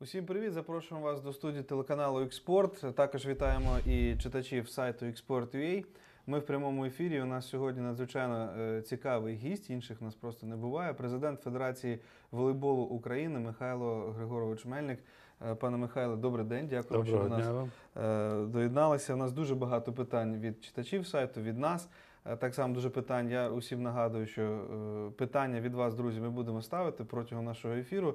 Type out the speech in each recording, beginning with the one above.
Усім привіт! Запрошуємо вас до студії телеканалу Експорт. Також вітаємо і читачів сайту Експорт.ua. Ми в прямому ефірі. У нас сьогодні надзвичайно е, цікавий гість. Інших у нас просто не буває. Президент Федерації волейболу України Михайло Григорович Мельник. Е, пане Михайло, добрий день. Дякую, Доброго що до нас е, доєдналися. У нас дуже багато питань від читачів сайту, від нас. Так само дуже питань. Я усім нагадую, що питання від вас, друзі, ми будемо ставити протягом нашого ефіру.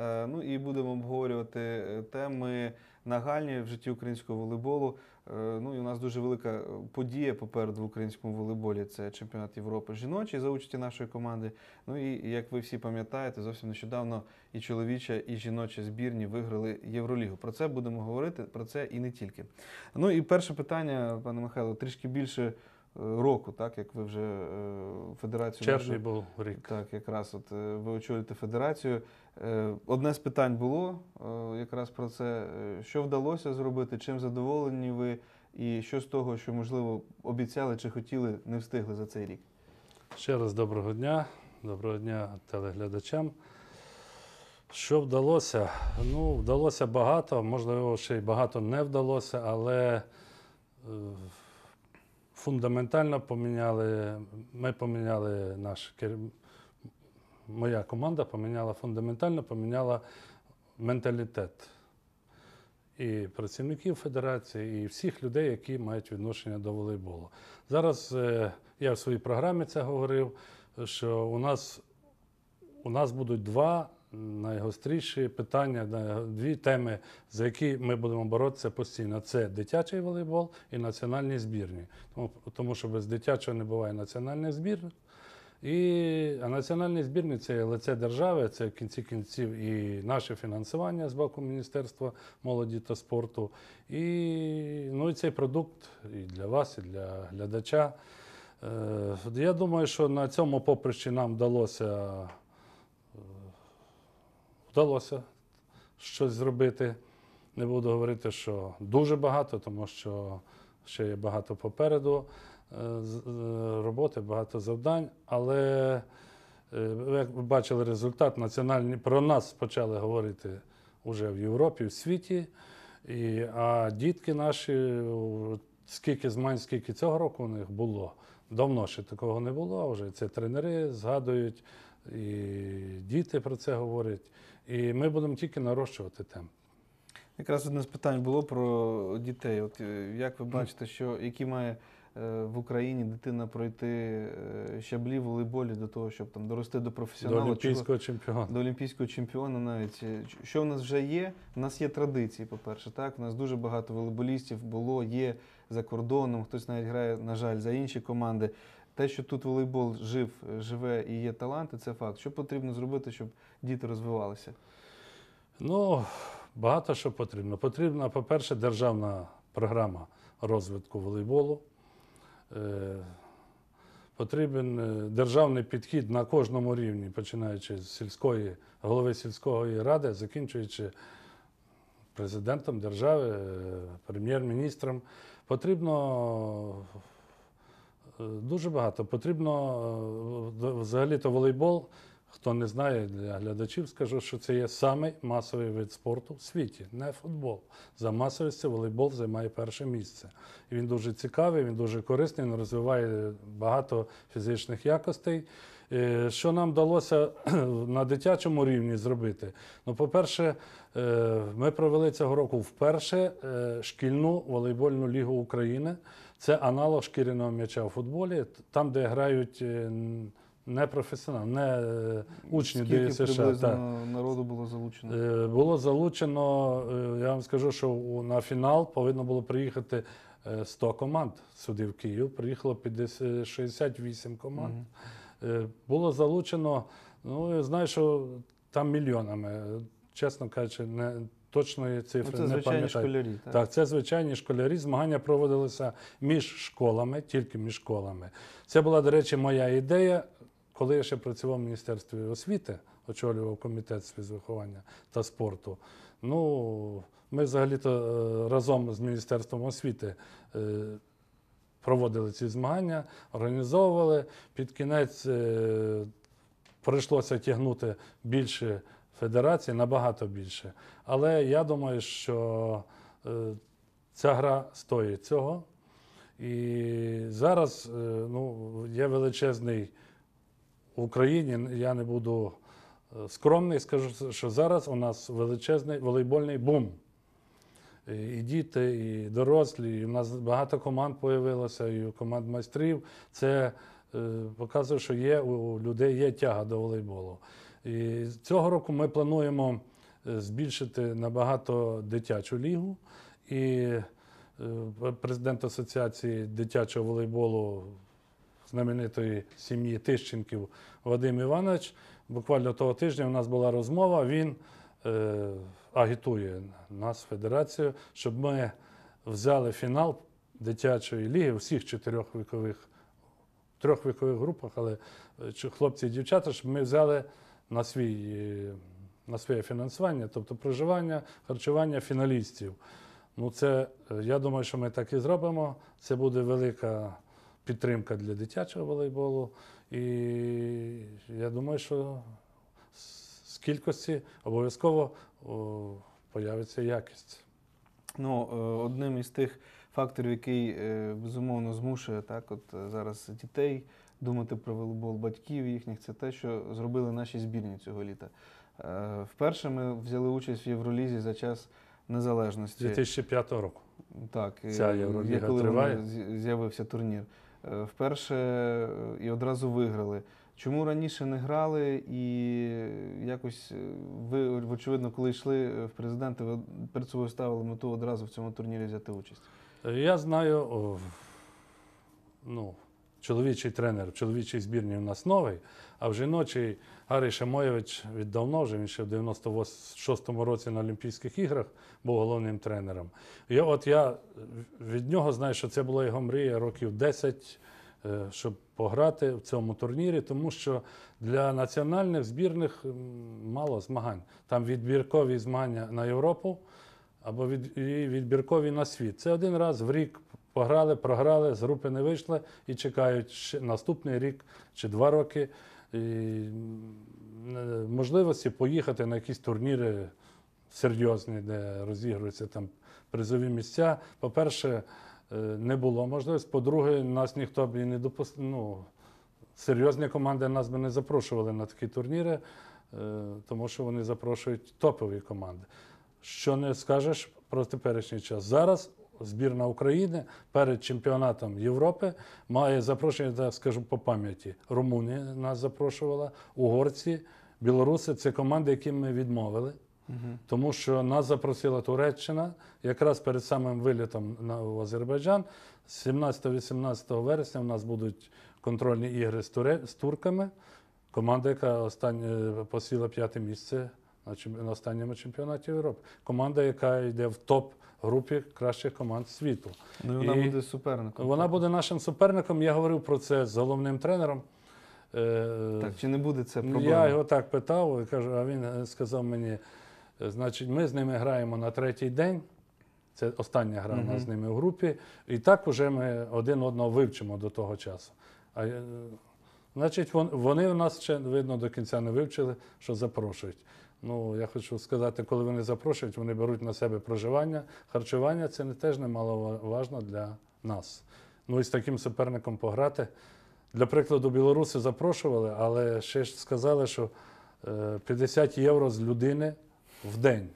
Е, ну і будемо обговорювати е, теми нагальні в житті українського волейболу. Е, ну і у нас дуже велика подія попереду в українському волейболі. Це чемпіонат Європи жіночий за участі нашої команди. Ну і як ви всі пам'ятаєте, зовсім нещодавно і чоловіча, і жіноча збірні виграли Євролігу. Про це будемо говорити, про це і не тільки. Ну і перше питання, пане Михайло, трішки більше року, так як ви вже е, федерацію Червні був рік. Так, якраз от е, ви очолюєте федерацію. Е, одне з питань було якраз про це, що вдалося зробити, чим задоволені ви, і що з того, що можливо обіцяли чи хотіли, не встигли за цей рік. Ще раз доброго дня, доброго дня телеглядачам. Що вдалося? Ну, вдалося багато, можливо, ще й багато не вдалося, але фундаментально поміняли. Ми поміняли наш Моя команда поміняла фундаментально, поміняла менталітет і працівників федерації, і всіх людей, які мають відношення до волейболу. Зараз е, я в своїй програмі це говорив, що у нас, у нас будуть два найгостріші питання, дві теми, за які ми будемо боротися постійно. Це дитячий волейбол і національні збірні. Тому, тому що без дитячого не буває національних збірних. І а національні збірні це лице держави, це в кінці кінців і наше фінансування з боку Міністерства молоді та спорту. І ну, і цей продукт і для вас, і для глядача. Е, я думаю, що на цьому поприщі нам вдалося вдалося щось зробити. Не буду говорити, що дуже багато, тому що ще є багато попереду е, е, роботи, багато завдань. Але е, як ви бачили результат, національні про нас почали говорити вже в Європі, в світі. І, А дітки наші, скільки змань, скільки цього року у них було. Давно ще такого не було. Вже це тренери згадують, і діти про це говорять. І ми будемо тільки нарощувати темп. Якраз одне з питань було про дітей. От е, як ви бачите, що які має е, в Україні дитина пройти е, щаблі волейболі до того, щоб там дорости до професіонала До олімпійського чемпіона до олімпійського чемпіона, навіть що в нас вже є? У нас є традиції. По перше, так у нас дуже багато волейболістів було, є за кордоном. Хтось навіть грає, на жаль, за інші команди. Те, що тут волейбол жив, живе і є таланти, це факт. Що потрібно зробити, щоб діти розвивалися? Ну, багато що потрібно. Потрібна, по-перше, державна програма розвитку волейболу. Е, потрібен е, державний підхід на кожному рівні, починаючи з сільської, голови сільської ради, закінчуючи президентом держави, е, прем'єр-міністром. Потрібно Е, дуже багато. Потрібно е, взагалі-то волейбол. Хто не знає для глядачів, скажу, що це є самий масовий вид спорту в світі, не футбол. За масовістю волейбол займає перше місце. І Він дуже цікавий, він дуже корисний, він розвиває багато фізичних якостей. Е, що нам вдалося на дитячому рівні зробити? Ну, по-перше, ми провели цього року вперше шкільну волейбольну лігу України. Це аналог шкіряного м'яча у футболі, там, де грають е, не професіонал, не е, учні ДСШ. народу було залучено? Е, було залучено, я вам скажу, що на фінал повинно було приїхати 100 команд сюди в Київ. Приїхало 68 команд. Угу. Було залучено, ну, я знаю, що там мільйонами. Чесно кажучи, не точної цифри ну, це не пам'ятаю. школярі. Так? так, це звичайні школярі. Змагання проводилися між школами, тільки між школами. Це була, до речі, моя ідея, коли я ще працював в міністерстві освіти, очолював комітет з фізвиховання та спорту. Ну, ми взагалі-то е, разом з міністерством освіти. Е, проводили ці змагання, організовували. Під кінець е, прийшлося тягнути більше Федерації набагато більше. Але я думаю, що е, ця гра стоїть цього. І зараз е, ну, є величезний в Україні, я не буду е, скромний, скажу, що зараз у нас величезний волейбольний бум. І діти, і дорослі, і в нас багато команд з'явилося, і команд майстрів. Це показує, що є у людей є тяга до волейболу. І Цього року ми плануємо е, збільшити набагато дитячу лігу. І е, президент Асоціації дитячого волейболу знаменитої сім'ї Тищенків Вадим Іванович. Буквально того тижня у нас була розмова. Він е, агітує нас, федерацію, щоб ми взяли фінал дитячої ліги всіх чотирьох вікових трьох вікових групах, але е, хлопці і дівчата, щоб ми взяли на свій, на своє фінансування, тобто проживання, харчування фіналістів. Ну, це, е, Я думаю, що ми так і зробимо. Це буде велика підтримка для дитячого волейболу. І я думаю, що з кількості обов'язково появиться якість. Ну, е, Одним із тих факторів, який е, безумовно змушує так, от зараз дітей думати про волейбол батьків їхніх, це те, що зробили наші збірні цього літа. Е, вперше ми взяли участь в Євролізі за час незалежності. 2005 року. Так, Ця е, Євроліга коли триває. з'явився турнір. Е, вперше і одразу виграли. Чому раніше не грали, і якось ви, очевидно, коли йшли в президенти, ви перед собою ставили мету одразу в цьому турнірі взяти участь? Я знаю, ну, Чоловічий тренер в чоловічій збірні у нас новий, а в жіночій Гарій Шамоєвич віддавно вже він ще в 96-му році на Олімпійських іграх був головним тренером. І от я від нього знаю, що це була його мрія років 10, е, щоб пограти в цьому турнірі, тому що для національних збірних мало змагань. Там відбіркові змагання на Європу або відбіркові на світ. Це один раз в рік Пограли, програли, з групи не вийшли і чекають ще наступний рік чи два роки і е, можливості поїхати на якісь турніри серйозні, де розігруються там призові місця. По-перше, е, не було можливості. По-друге, нас ніхто б і не допустив. Ну, серйозні команди нас би не запрошували на такі турніри, е, тому що вони запрошують топові команди. Що не скажеш про теперішній час зараз збірна України перед чемпіонатом Європи має запрошення, так скажу по пам'яті. Румунія нас запрошувала, угорці, білоруси це команди, яким ми відмовили. Угу. Тому що нас запросила Туреччина якраз перед самим вилітом на Азербайджан. 17-18 вересня у нас будуть контрольні ігри з, туре... з турками. Команда, яка останнє е, посіла п'яте місце на, чемп... на останньому чемпіонаті Європи. Команда, яка йде в топ групі кращих команд світу. Ну, Вона і буде суперником. Вона буде нашим суперником. Я говорив про це з головним тренером. Е, так, чи не буде це проблема? Я його так питав, кажу, а він е, сказав мені: е, значить, ми з ними граємо на третій день. Це остання гра угу. у нас з ними в групі. І так вже ми один одного вивчимо до того часу. А, Значить, вони в нас ще видно до кінця не вивчили, що запрошують. Ну, я хочу сказати, коли вони запрошують, вони беруть на себе проживання, харчування це не теж немаловажно для нас. Ну і з таким суперником пограти. Для прикладу, білоруси запрошували, але ще ж сказали, що 50 е, євро з людини в день.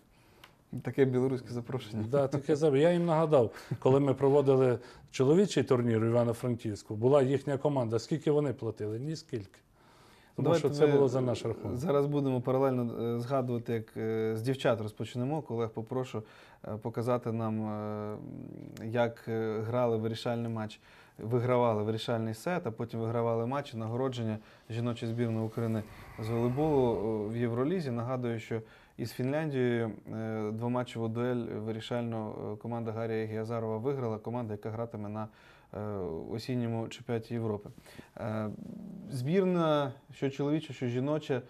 Таке білоруське запрошення. Да, таке Я їм нагадав, коли ми проводили чоловічий турнір у Івано-Франківську, була їхня команда. Скільки вони платили? Ні скільки. Тому Давайте що це було за наш рахунок. Зараз будемо паралельно е, згадувати, як е, з дівчат розпочнемо. Колег попрошу е, показати нам, як грали вирішальний матч, вигравали вирішальний сет, а потім вигравали матч нагородження жіночої збірної України з волейболу в Євролізі. Нагадую, що із Фінляндією двоматчеву дуель вирішально команда Гарія Гіазарова виграла команда, яка гратиме на Е, осінньому чемпіонаті Європи. Е, збірна, що чоловіча, що жіноча, е,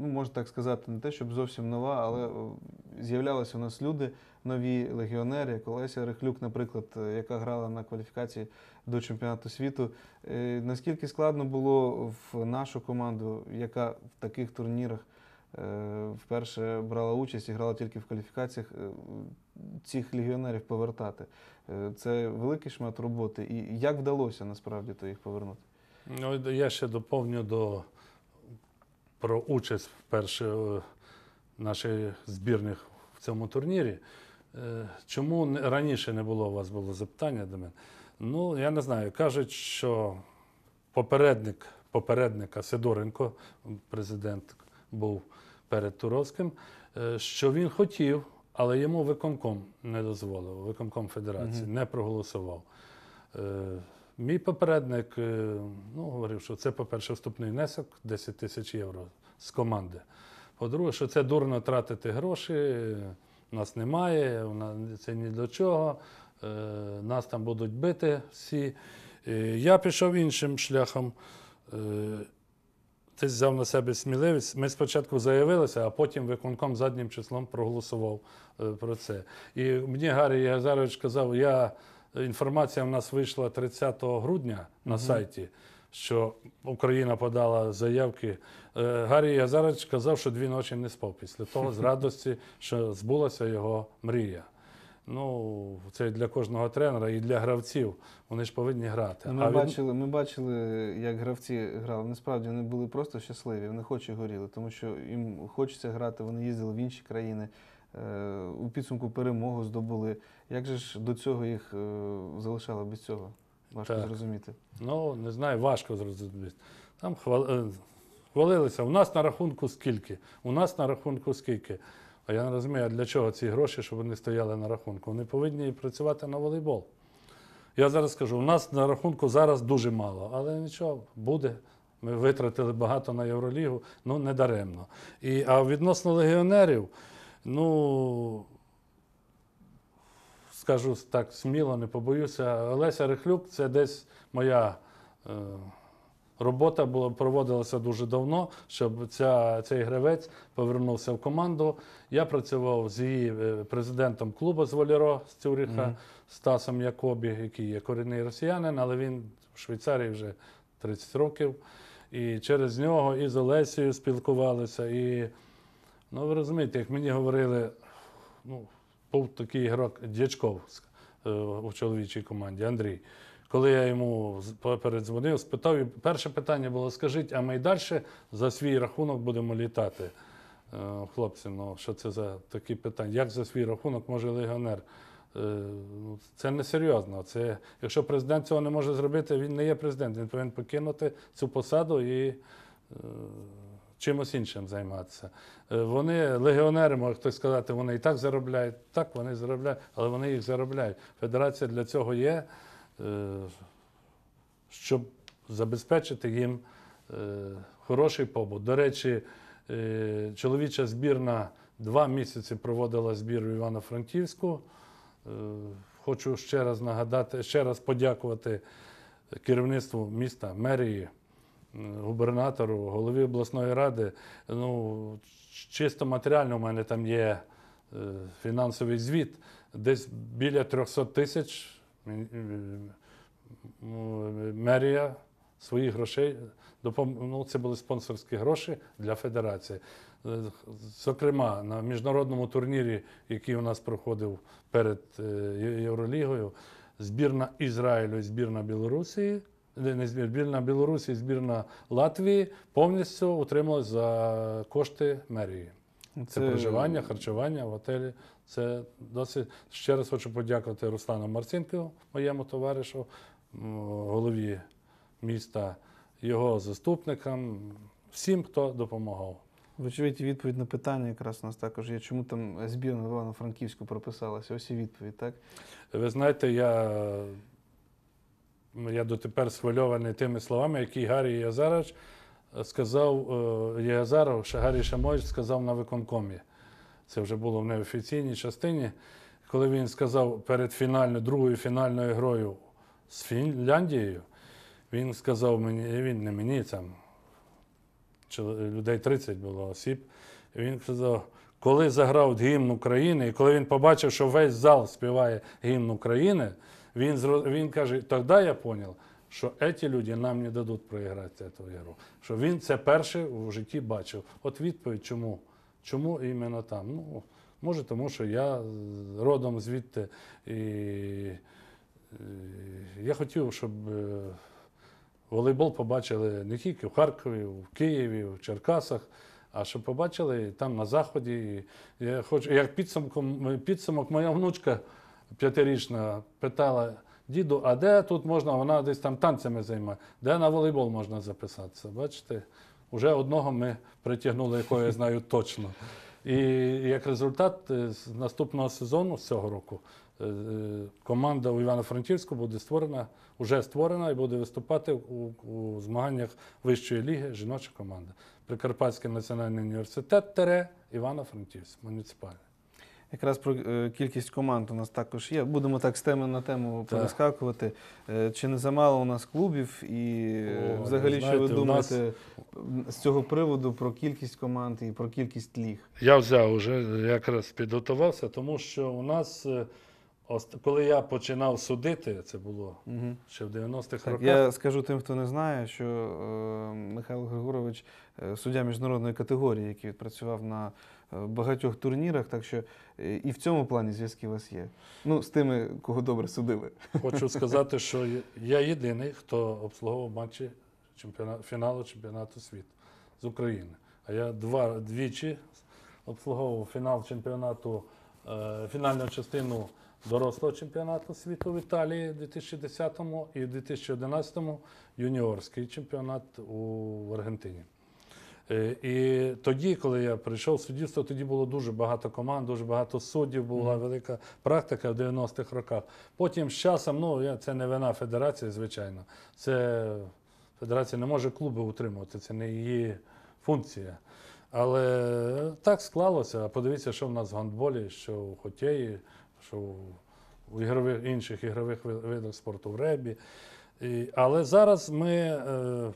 ну можна так сказати, не те, щоб зовсім нова, але з'являлися у нас люди, нові легіонери, як Олеся Рихлюк, наприклад, яка грала на кваліфікації до чемпіонату світу. Наскільки складно було в нашу команду, яка в таких турнірах. Е, вперше брала участь і грала тільки в кваліфікаціях, е, цих легіонерів повертати. Е, це великий шмат роботи. І як вдалося насправді то їх повернути? Ну, Я ще доповню до про участь вперше наших збірних в цьому турнірі. Чому раніше не було у вас було запитання до мене? Ну, я не знаю. Кажуть, що попередник попередника Сидоренко, президент був перед Туровським, е, що він хотів, але йому виконком не дозволив, виконком Федерації угу. не проголосував. Е, мій попередник е, ну, говорив, що це, по-перше, вступний внесок 10 тисяч євро з команди. По-друге, що це дурно тратити гроші, нас немає, це ні до чого, нас там будуть бити всі. Я пішов іншим шляхом ти взяв на себе сміливість. Ми спочатку заявилися, а потім виконком заднім числом проголосував е, про це. І мені Гаррій Газарович казав, я е, інформація в нас вийшла 30 грудня на угу. сайті. Що Україна подала заявки. Е, Гаррі Язарович казав, що дві ночі не спав після того з радості, що збулася його мрія. Ну, це для кожного тренера і для гравців. Вони ж повинні грати. Ми а бачили, від... ми бачили, як гравці грали. Вони вони були просто щасливі, вони хоче горіли, тому що їм хочеться грати. Вони їздили в інші країни. Е, у підсумку перемогу здобули. Як же ж до цього їх е, залишало без цього? Важко так. зрозуміти. Ну, не знаю, важко зрозуміти. Там е, хвалилися. У нас на рахунку скільки? У нас на рахунку скільки. А я не розумію, а для чого ці гроші, щоб вони стояли на рахунку? Вони повинні працювати на волейбол. Я зараз скажу, у нас на рахунку зараз дуже мало, але нічого, буде. Ми витратили багато на Євролігу, ну не даремно. І, А відносно легіонерів, ну скажу так сміло, не побоюся, Олеся Рихлюк це десь моя. Е, Робота була проводилася дуже давно, щоб ця, цей гравець повернувся в команду. Я працював з її е, президентом клубу з Валіро з Цюріха, mm -hmm. Стасом Якобі, який є корінний росіянин, але він в Швейцарії вже 30 років. І через нього і з Олесією спілкувалися. І ну ви розумієте, як мені говорили, ну був такий ігрок Дячков е, у чоловічій команді Андрій. Коли я йому передзвонив, спитав, і перше питання було: скажіть, а ми й далі за свій рахунок будемо літати? Е, хлопці, ну що це за такі питання? Як за свій рахунок може легіонер? Е, ну, це не серйозно. Це, якщо президент цього не може зробити, він не є президент, він повинен покинути цю посаду і. Е, чимось іншим займатися. Вони легіонери, може хтось сказати, вони і так заробляють, так вони заробляють, але вони їх заробляють. Федерація для цього є. Е, щоб забезпечити їм е, хороший побут. До речі, е, чоловіча збірна два місяці проводила збір в Івано-Франківську. Хочу ще раз нагадати, ще раз подякувати керівництву міста, мерії, губернатору, голові обласної ради. Ну, Чисто матеріально у мене там є фінансовий звіт, десь біля 300 тисяч. Е, ну, е, мерія своїх грошей ну, це були спонсорські гроші для федерації. Е, зокрема, на міжнародному турнірі, який у нас проходив перед Євролігою, збірна Ізраїлю і збірна Білорусі. Не збір збірна Білорусі, збірна Латвії повністю утрималась за кошти мерії. Це, це проживання, харчування в отелі. Це досить ще раз хочу подякувати Руслану Марцінкову, моєму товаришу, голові міста, його заступникам, всім, хто допомагав. Вочевидь, відповідь на питання якраз у нас також є. Чому там збірна Івано-Франківську прописалася? Ось і відповідь, так? Ви знаєте, я я дотепер схвильований тими словами, які Гаррі Язарач сказав е, Єгазаров, Шагарі Шамович сказав на виконкомі. Це вже було в неофіційній частині. Коли він сказав перед фінальною, другою фінальною грою з Фінляндією, він сказав мені, він не мені там, людей 30 було осіб. Він сказав, коли заграв гімн України, і коли він побачив, що весь зал співає гімн України, він він каже, тоді я зрозумів, що ці люди нам не дадуть проіграти цю ігру. Що він це перше в житті бачив. От відповідь, чому? Чому іменно там? Ну, Може, тому що я родом звідти. І, і Я хотів, щоб е, волейбол побачили не тільки в Харкові, в Києві, в Черкасах. А щоб побачили там на заході, я хочу, як підсумком підсумок, моя внучка п'ятирічна питала, Діду, а де тут можна, вона десь там танцями займає, де на волейбол можна записатися? Бачите, вже одного ми притягнули, якого я знаю точно. І як результат, е, з наступного сезону, з цього року, е, е, команда у Івано-Франківську буде створена, вже створена і буде виступати у, у змаганнях вищої ліги жіноча команда. Прикарпатський національний університет Тере Івано-Франківськ, муніципальний. Якраз про е, кількість команд у нас також є. Будемо так з теми на тему перескакувати. Е, чи не замало у нас клубів, і е, О, взагалі, знаєте, що ви думаєте нас... з цього приводу про кількість команд і про кількість ліг? Я взяв уже якраз підготувався, тому що у нас. Коли я починав судити, це було угу. ще в 90-х роках. Я скажу тим, хто не знає, що е, Михайло Григорович, е, суддя міжнародної категорії, який відпрацював на Е, багатьох турнірах, так що е, і в цьому плані зв'язки у вас є. Ну, з тими, кого добре судили. Хочу сказати, що я єдиний, хто обслуговував матчі чемпіонату фіналу чемпіонату світу з України. А я два двічі обслуговував фінал чемпіонату, е, фінальну частину дорослого чемпіонату світу в Італії у 2010 і в 2011 юніорський чемпіонат у Аргентині. Е, і тоді, коли я прийшов в суддівство, тоді було дуже багато команд, дуже багато суддів, була велика практика в 90-х роках. Потім з часом, ну це не вина федерації, звичайно. Це федерація не може клуби утримувати, це не її функція. Але так склалося. А подивіться, що в нас в гандболі, що в хокеї, що в ігрових інших ігрових видах спорту в ребі. І, Але зараз ми. Е,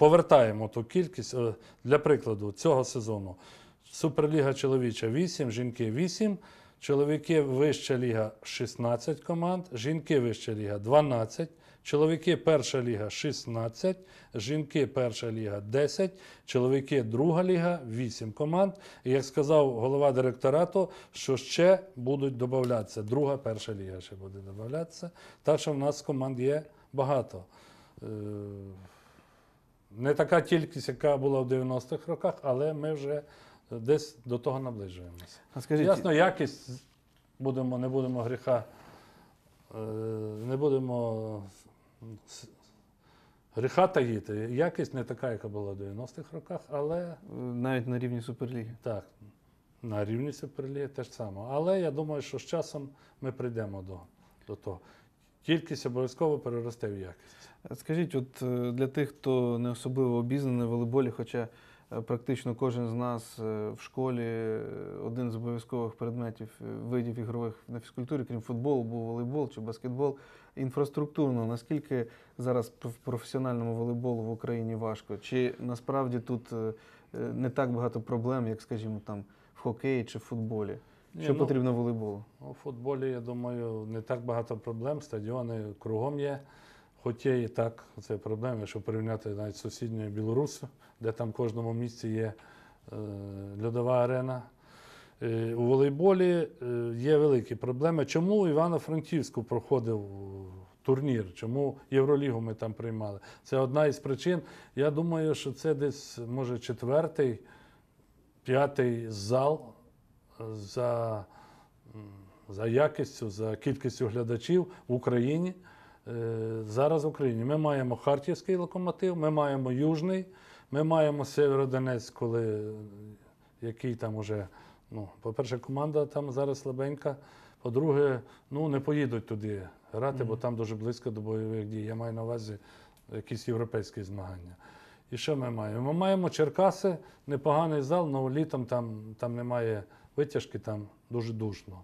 повертаємо ту кількість е, для прикладу цього сезону. Суперліга чоловіча 8, жінки 8, чоловіки вища ліга 16 команд, жінки вища ліга 12, чоловіки перша ліга 16, жінки перша ліга 10, чоловіки друга ліга 8 команд. І як сказав голова директорату, що ще будуть додатися. Друга перша ліга ще буде додатися. Так що в нас команд є багато. Е, не така кількість, яка була в 90-х роках, але ми вже десь до того наближуємося. А скажіть, Ясно, якість будемо, не будемо гріха, е, не будемо гріха таїти. Якість не така, яка була в 90-х роках, але. Навіть на рівні Суперліги. Так, на рівні Суперліги теж саме. Але я думаю, що з часом ми прийдемо до, до того. Кількість обов'язково переросте в якість. Скажіть, от е, для тих, хто не особливо обізнаний в волейболі, хоча е, практично кожен з нас е, в школі один з обов'язкових предметів видів ігрових на фізкультурі, крім футболу, був волейбол чи баскетбол. Інфраструктурно, наскільки зараз в професіональному волейболу в Україні важко? Чи насправді тут не так багато проблем, як, скажімо, там в хокеї чи в футболі? що ну, потрібно волейболу? У футболі, я думаю, не так багато проблем. Стадіони кругом є. Хоч є і так, це проблема, якщо порівняти навіть з сусідньою Білорусі, де там в кожному місці є е, льодова арена. Е, у волейболі е, є великі проблеми. Чому у Івано-Франківську проходив турнір? Чому Євролігу ми там приймали? Це одна із причин. Я думаю, що це десь, може, четвертий, п'ятий зал за за якістю, за кількістю глядачів в Україні. Е, зараз в Україні ми маємо харківський локомотив, ми маємо Южний, ми маємо Северодонець, коли який там уже, ну, по-перше, команда там зараз слабенька. По-друге, ну не поїдуть туди грати, mm -hmm. бо там дуже близько до бойових дій. Я маю на увазі якісь європейські змагання. І що ми маємо? Ми маємо Черкаси, непоганий зал, але літом там, там немає витяжки там дуже душно.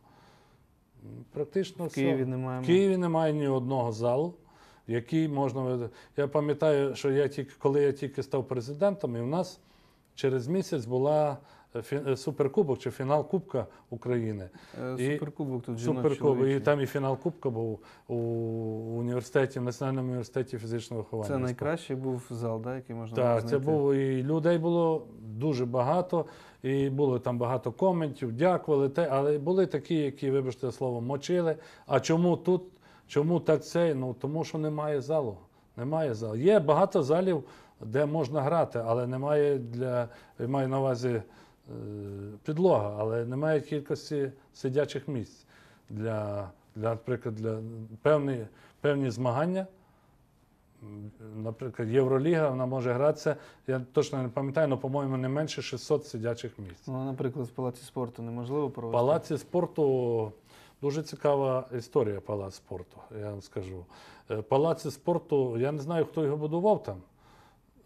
Практично в все. Києві немає. В Києві немає ні одного залу, який можна. Я пам'ятаю, що я тільки коли я тільки став президентом, і в нас через місяць була Е, суперкубок чи фінал Кубка України. Е, суперкубок тут суперкубок, і там і фінал Кубка був у університеті, Національному університеті фізичного виховання. Це найкращий був зал, да, який можна так, знайти? Так, це був і людей було дуже багато, і було там багато коментів, дякували. Те, але були такі, які, вибачте, слово, мочили. А чому тут? Чому так це? Ну тому що немає залу. Немає залу. Є багато залів, де можна грати, але немає для маю на увазі. Е, підлога, але немає кількості сидячих місць для, для наприклад, для певні, певні змагання. Наприклад, Євроліга вона може гратися, я точно не пам'ятаю, але, по-моєму, не менше 600 сидячих місць. Ну, наприклад, в палаці спорту неможливо провести? В палаці спорту дуже цікава історія палац спорту, я вам скажу. Е, палаці спорту, я не знаю, хто його будував там.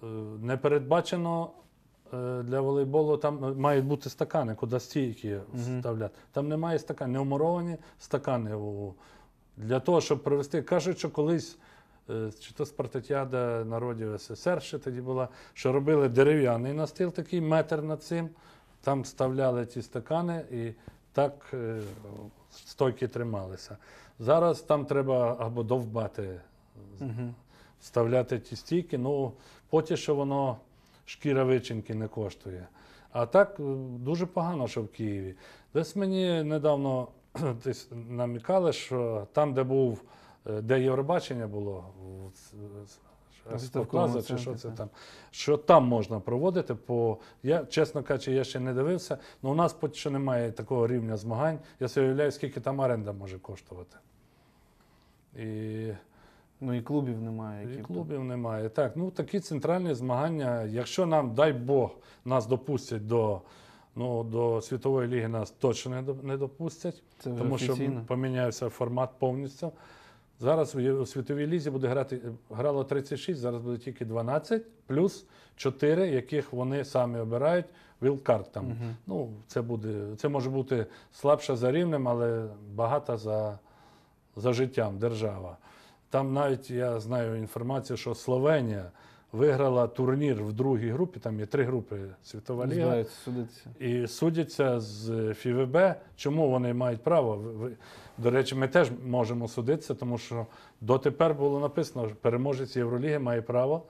Е, не передбачено Е, для волейболу там е, мають бути стакани, куди стійки вставляти. Там немає стаканів, не вмуровані стакани. Для того, щоб привести. Кажуть, що колись. Е, чи то спартакіада народів СССР ще тоді була, що робили дерев'яний настил, такий метр над цим, там вставляли ті стакани і так стойки трималися. Зараз там треба або довбати, вставляти ті стійки, ну поки що воно шкіра вичинки не коштує. А так е, дуже погано, що в Києві. Десь мені недавно десь намікали, що там, де був, е, де Євробачення було, Плаза, чи що це там, що там можна проводити, по я, чесно кажучи, я ще не дивився, але ну, у нас поки що немає такого рівня змагань. Я собі уявляю, скільки там оренда може коштувати. І Ну і клубів немає. Які і клубів немає. Так, ну такі центральні змагання. Якщо нам, дай Бог, нас допустять до ну, до світової ліги, нас точно не допустять, Це тому офіційно. що помінявся формат повністю. Зараз у світовій лізі буде грати грало 36, зараз буде тільки 12, плюс 4, яких вони самі обирають. Вілкарт там. Uh Ну, це буде, це може бути слабша за рівнем, але багата за, за життям держава. Там навіть я знаю інформацію, що Словенія виграла турнір в другій групі, там є три групи світова ліга. Збираються судитися. І судяться з ФІВБ. Чому вони мають право? До речі, ми теж можемо судитися, тому що дотепер було написано, що переможець Євроліги має право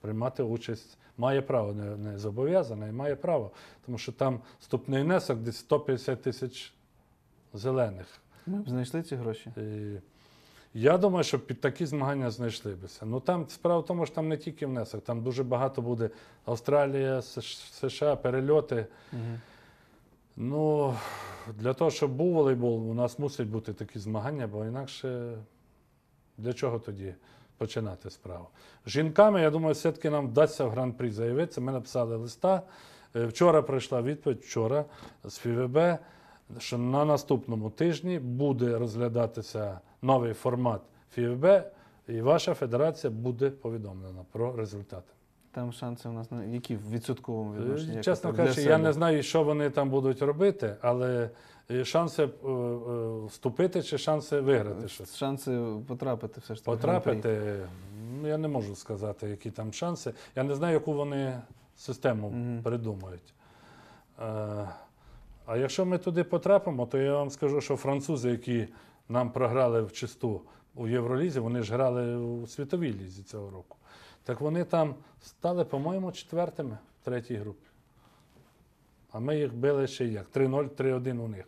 приймати участь. Має право, не, не зобов'язана, і має право, тому що там вступний внесок десь 150 тисяч зелених. Ми б знайшли ці гроші. І... Я думаю, що під такі змагання знайшли бися. Ну там справа в тому, що там не тільки внесок, там дуже багато буде Австралія, США, перельоти. Угу. Ну, для того, щоб був волейбол, у нас мусить бути такі змагання, бо інакше для чого тоді починати справу? Жінками, я думаю, все-таки нам вдасться в гран при заявитися. Ми написали листа. Е, вчора прийшла відповідь, вчора з ФІВБ що на наступному тижні буде розглядатися новий формат ФІВБ, і ваша федерація буде повідомлена про результати. Там шанси у нас на які в відсотковому відношенні? Чесно кажучи, я не знаю, що вони там будуть робити, але е, шанси е, е, вступити чи шанси виграти щось. Шанси потрапити все ж таки. Потрапити, ну, я не можу сказати, які там шанси. Я не знаю, яку вони систему угу. придумають. А якщо ми туди потрапимо, то я вам скажу, що французи, які нам програли в чисту у Євролізі, вони ж грали у світовій лізі цього року. Так вони там стали, по-моєму, четвертими в третій групі. А ми їх били ще як. 3-0, 3-1 у них.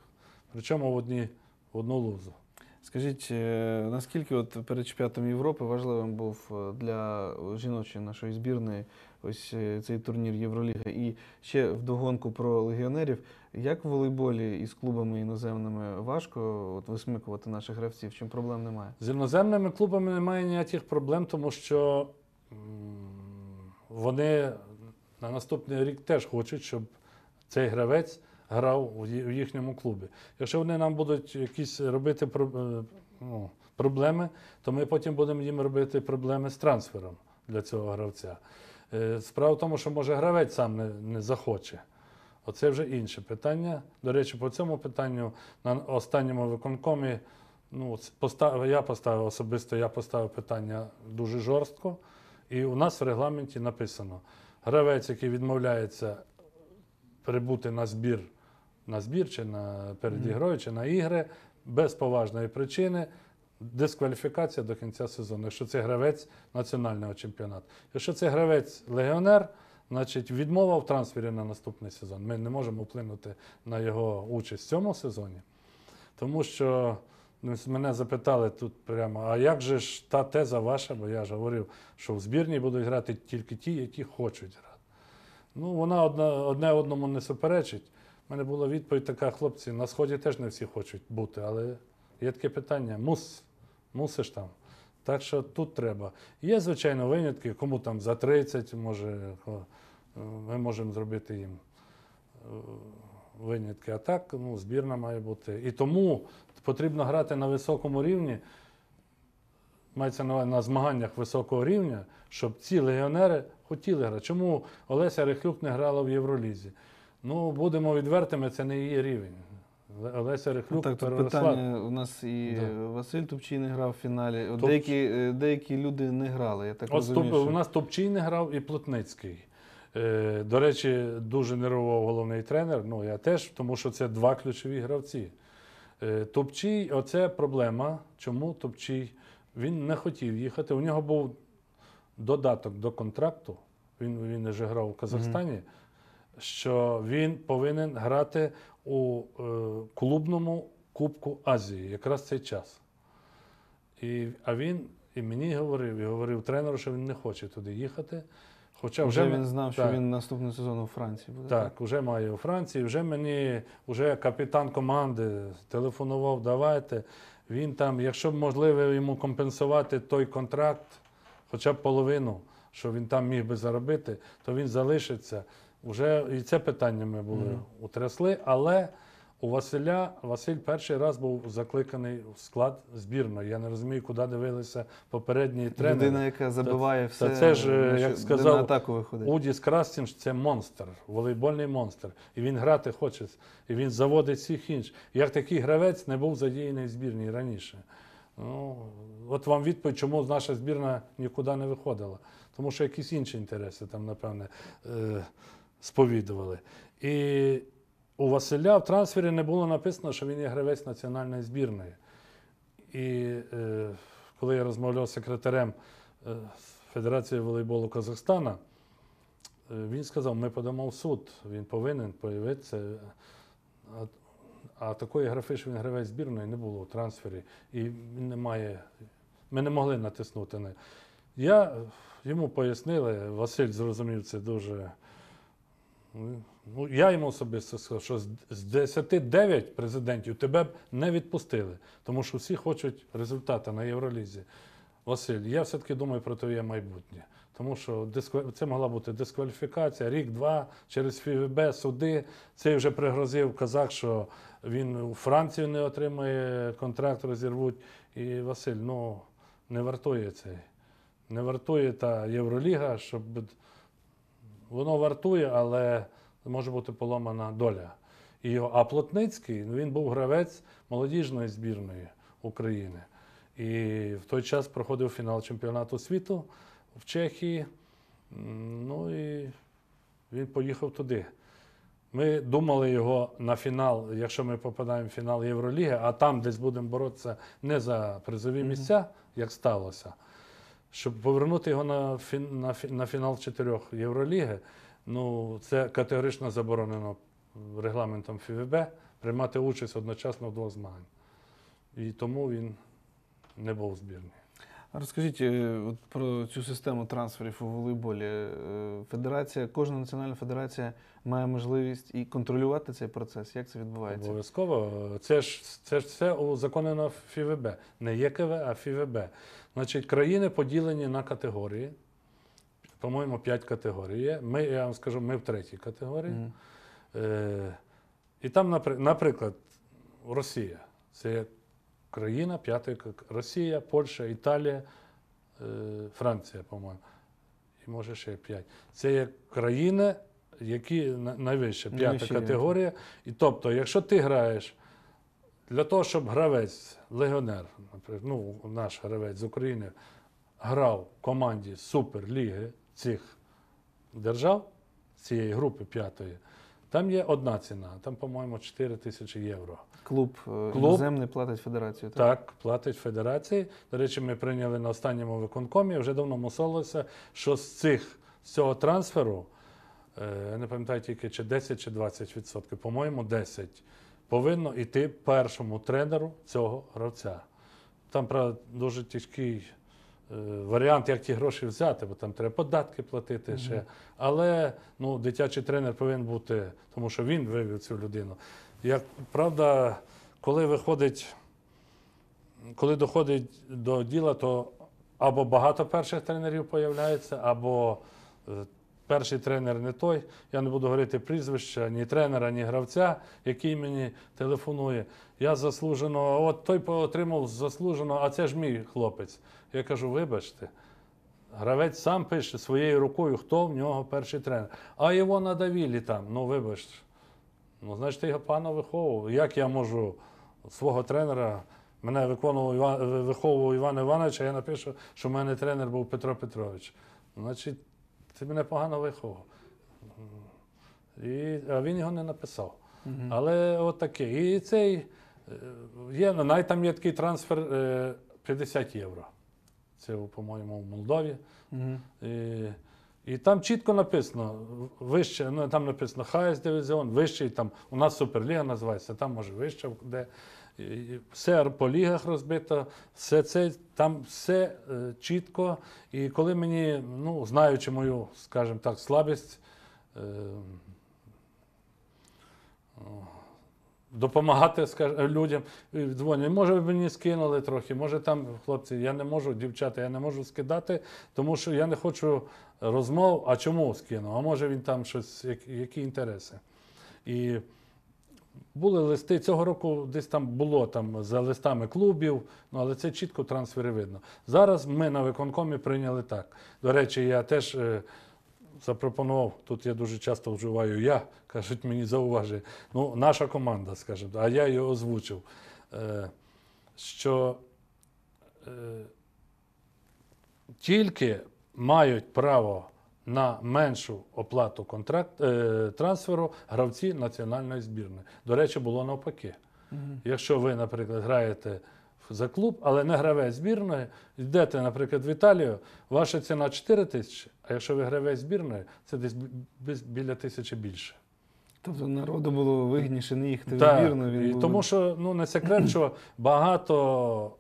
Причому в одні, в одну лузу. Скажіть, е, наскільки от перед чемпіонатом Європи важливим був е, для жіночої нашої збірної ось е, цей турнір Євроліги? І ще вдогонку про легіонерів, як в волейболі із клубами іноземними важко от висмикувати наших гравців? Чим проблем немає? З іноземними клубами немає ніяких проблем, тому що вони на наступний рік теж хочуть, щоб цей гравець грав у їхньому клубі. Якщо вони нам будуть якісь робити е, ну, проблеми, то ми потім будемо їм робити проблеми з трансфером для цього гравця. Е, справа в тому, що може гравець сам не, не захоче. Оце вже інше питання. До речі, по цьому питанню на останньому виконкомі ну, поставив, я поставив особисто, я поставив питання дуже жорстко. І у нас в регламенті написано: гравець, який відмовляється прибути на збір на збір, чи на передігрою, чи на ігри без поважної причини. Дискваліфікація до кінця сезону, якщо це гравець національного чемпіонату. Якщо це гравець-легіонер, значить відмова в трансфері на наступний сезон. Ми не можемо вплинути на його участь в цьому сезоні. Тому що ну, мене запитали тут прямо: а як же ж та теза ваша? Бо я ж говорив, що в збірні будуть грати тільки ті, які хочуть грати. Ну, вона одне одному не суперечить. У мене була відповідь така, хлопці, на сході теж не всі хочуть бути, але є таке питання: мус, мусиш там. Так що тут треба. Є, звичайно, винятки, кому там за 30, може, ми можемо зробити їм е, винятки. А так ну, збірна має бути. І тому потрібно грати на високому рівні, мається на на змаганнях високого рівня, щоб ці легіонери хотіли грати. Чому Олеся Рехлюк не грала в Євролізі? Ну, будемо відвертими, це не її рівень. Олеся Рихлюк ну, так, переросла. питання, У нас і да. Василь Топчій не грав в фіналі. Топ... Деякі е, деякі люди не грали. я так От, розумію. Що... У нас Топчій не грав і Плотницький. Е, до речі, дуже нервував головний тренер. Ну, я теж, тому що це два ключові гравці. Е, Топчій, оце проблема. Чому Топчій? Він не хотів їхати. У нього був додаток до контракту. Він він вже грав у Казахстані. Mm -hmm що він повинен грати у е, клубному Кубку Азії якраз цей час. І, А він і мені говорив, і говорив тренеру, що він не хоче туди їхати. Хоча вже, вже він знав, так, що він наступний сезону у Франції буде. Так, так, вже має у Франції. Вже мені вже капітан команди телефонував, давайте. Він там, якщо б можливо йому компенсувати той контракт, хоча б половину, що він там міг би заробити, то він залишиться. Вже і це питання ми були mm. утрясли, але у Василя Василь перший раз був закликаний в склад збірної. Я не розумію, куди дивилися попередні тренери. Людина, яка забиває та, все. Та це ж, е, як сказав, виходить. Удіс Крастін це монстр, волейбольний монстр. І він грати хоче, і він заводить всіх інших. Як такий гравець не був задіяний в збірній раніше. Ну, От вам відповідь, чому наша збірна нікуди не виходила. Тому що якісь інші інтереси там, напевне. Е, сповідували. І у Василя в трансфері не було написано, що він є гравець національної збірної. І е, коли я розмовляв з секретарем е, Федерації волейболу Казахстана, е, він сказав, ми подамо в суд, він повинен появитися. А, а такої графи, що він гравець збірної, не було у трансфері. І немає. ми не могли натиснути на. Я е, йому пояснили, Василь зрозумів це дуже. Ну, Я йому особисто сказав, що з 109 президентів тебе б не відпустили, тому що всі хочуть результати на Євролізі. Василь, я все-таки думаю про твоє майбутнє, тому що це могла бути дискваліфікація, рік-два через ФІВБ, суди. Цей вже пригрозив казак, що він у Францію не отримає, контракт розірвуть. І Василь, ну не вартує це. Не вартує та Євроліга, щоб. Воно вартує, але може бути поламана доля. І А Плотницький ну, він був гравець молодіжної збірної України. І в той час проходив фінал чемпіонату світу в Чехії. Ну і він поїхав туди. Ми думали його на фінал, якщо ми попадаємо в фінал Євроліги, а там десь будемо боротися не за призові місця, як сталося щоб повернути його на фін, на, фін, на фінал чотирьох Євроліги, ну це категорично заборонено регламентом ФІВБ приймати участь одночасно в двох змаганнях. І тому він не був у збірній. Розкажіть е, от, про цю систему трансферів у волейболі. Е, федерація, кожна національна федерація має можливість і контролювати цей процес. Як це відбувається? Обов'язково. Це ж це ж все узаконено ФІВБ. Не ЄКВ, а ФІВБ. Значить, країни поділені на категорії. По-моєму, п'ять категорій є. Ми, я вам скажу, ми в третій категорії. Mm. Е, І там, наприклад, Росія. Це країна п'ятої Росія, Польща, Італія, е, Франція, по-моєму. І може ще п'ять. Це є країни, які найвища п'ята категорія. І тобто, якщо ти граєш для того, щоб гравець, легіонер, наприклад, ну, наш гравець з України грав в команді Суперліги цих держав, цієї групи п'ятої, там є одна ціна, там, по-моєму, 4 тисячі євро. Клуб, е, Клуб іноземний платить федерацію. Так, так платить федерації. До речі, ми прийняли на останньому виконкомі, вже давно мусилося, що з цих з цього трансферу, е, я не пам'ятаю тільки чи 10 чи 20%, по-моєму, 10% повинно йти першому тренеру цього гравця. Там, правда, дуже тяжкий е, варіант, як ті гроші взяти, бо там треба податки платити. Mm -hmm. ще. Але ну, дитячий тренер повинен бути, тому що він вивів цю людину. Як правда, коли виходить, коли доходить до діла, то або багато перших тренерів появляється, або е, перший тренер не той. Я не буду говорити прізвища, ні тренера, ні гравця, який мені телефонує. Я заслужено, от той отримав заслужено, а це ж мій хлопець. Я кажу, вибачте. Гравець сам пише своєю рукою, хто в нього перший тренер. А його надавілі там, ну вибачте, Ну, значить, я пана виховував. Як я можу свого тренера, мене виконував виховував Іван Іванович, а я напишу, що в мене тренер був Петро Петрович. Значить, ти непогано погано виховав. І, А він його не написав. Mm -hmm. Але от таке. І цей е, є, навіть там є такий трансфер 50 е, євро. Це, по-моєму, в Молдові. Mm -hmm. І, і там чітко написано, вище, ну там написано Хайс дивізіон, вищий там, у нас Суперліга називається, там може вище де все по лігах розбито, все це там все е, чітко. І коли мені, ну, знаючи мою, скажімо так, слабість, е, Допомагати скажу, людям дзвонять. Може, ви мені скинули трохи, може там хлопці, я не можу, дівчата, я не можу скидати, тому що я не хочу розмов, а чому скину? А може він там щось, які інтереси. І були листи цього року, десь там було там за листами клубів, ну але це чітко трансфери видно. Зараз ми на виконкомі прийняли так. До речі, я теж е, запропонував, тут я дуже часто вживаю я, кажуть, мені зауважує, ну, наша команда, скажімо, а я її озвучив, е, що е, тільки мають право на меншу оплату контракт е, трансферу гравці національної збірної. До речі, було навпаки. Угу. Якщо ви, наприклад, граєте за клуб, але не гравець збірної, йдете, наприклад, в Італію, ваша ціна 4 тисячі, а якщо ви гравець збірної, це десь біля тисячі більше. Тобто народу було вигідніше не їхати в збірну. Він був... Тому що ну, не секрет, що багато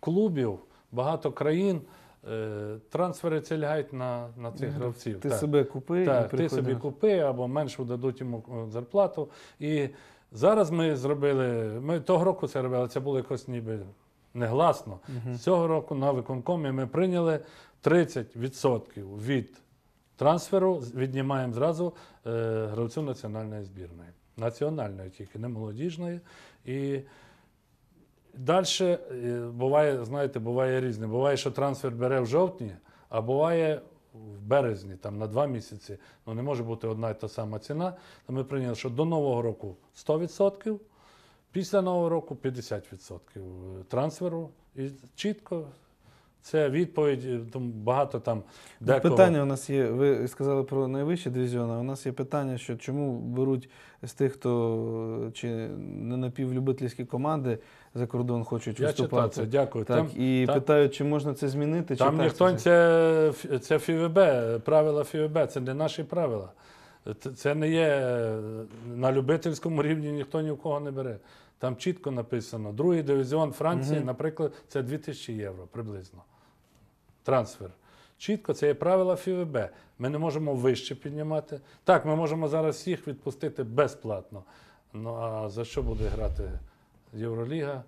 клубів, багато країн. Е, трансфери це лягають на на цих ну, гравців. Ти так. себе купи, так, ти собі купи або меншу дадуть йому е, зарплату. І зараз ми зробили, ми того року це робили, це було якось ніби негласно. Угу. Цього року на виконкомі ми прийняли 30% від трансферу, віднімаємо зразу е, гравцю національної збірної, національної тільки, не молодіжної. І Далі е, буває, знаєте, буває різне. Буває, що трансфер бере в жовтні, а буває в березні, там на два місяці. Ну не може бути одна і та сама ціна. То ми прийняли, що до нового року 100%, після нового року 50% е, трансферу. І чітко. Це відповідь, е, там багато там ну, декого. питання у нас є. Ви сказали про найвищі дивізіони. У нас є питання, що чому беруть з тих, хто чи не напівлюбительські команди, за кордон хочуть Я виступати. Читав це, дякую. Так, там, І там, питають, чи можна це змінити. Там чи ніхто так це це ФІВБ, правила ФІВБ, це не наші правила. Це не є на любительському рівні, ніхто ні в кого не бере. Там чітко написано: другий дивізіон Франції, угу. наприклад, це 2000 євро приблизно. Трансфер. Чітко, це є правила ФІВБ. Ми не можемо вище піднімати. Так, ми можемо зараз всіх відпустити безплатно. Ну а за що буде грати Євроліга.